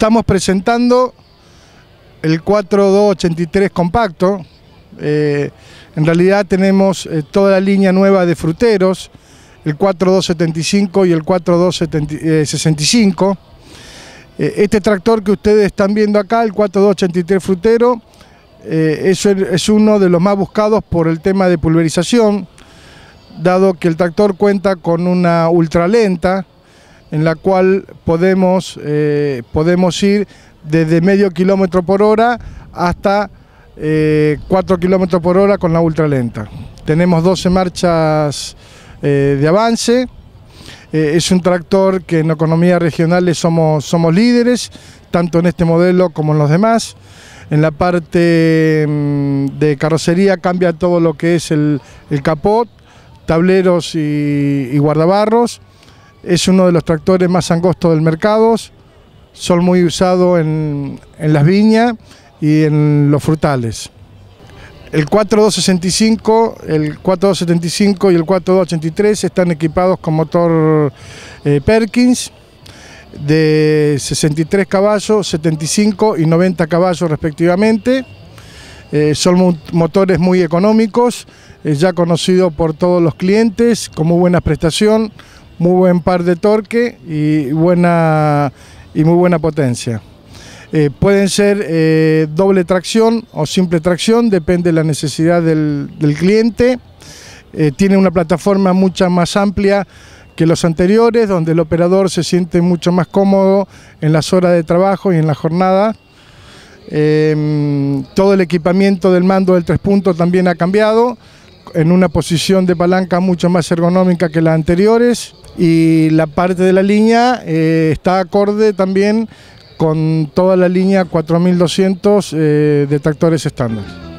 estamos presentando el 4283 compacto. Eh, en realidad tenemos eh, toda la línea nueva de fruteros, el 4275 y el 4265. Eh, este tractor que ustedes están viendo acá, el 4283 frutero, es, es uno de los más buscados por el tema de pulverización, dado que el tractor cuenta con una ultralenta, en la cual podemos, eh, podemos ir desde medio kilómetro por hora hasta eh, cuatro 4 kilómetros por hora con la lenta. Tenemos 12 marchas eh, de avance. es un tractor que en economía regional somos, somos líderes, tanto en este modelo como en los demás. En la parte mm, de carrocería cambia todo lo que es el, capot, tableros y guardabarros es uno de los tractores más angostos del mercado, son muy usados en, en las viñas y en los frutales. El 4265, el 4275 y el 4283 están equipados con motor eh, Perkins de 63 caballos, 75 y 90 caballos respectivamente. Eh, son motores muy económicos, eh, ya conocidos por todos los clientes, con muy buena prestación, muy buen par de torque y, buena, y muy buena potencia. Eh, pueden ser eh, doble tracción o simple tracción, depende de la necesidad del, cliente. Eh, tiene una plataforma mucha más amplia que los anteriores, donde el operador se siente mucho más cómodo en las horas de trabajo y en la jornada. Em, todo el equipamiento del mando del tres puntos también ha cambiado, en una posición de palanca mucho más ergonómica que las anteriores y la parte de la línea eh, está acorde también con toda la línea 4200 eh, de tractores estándar.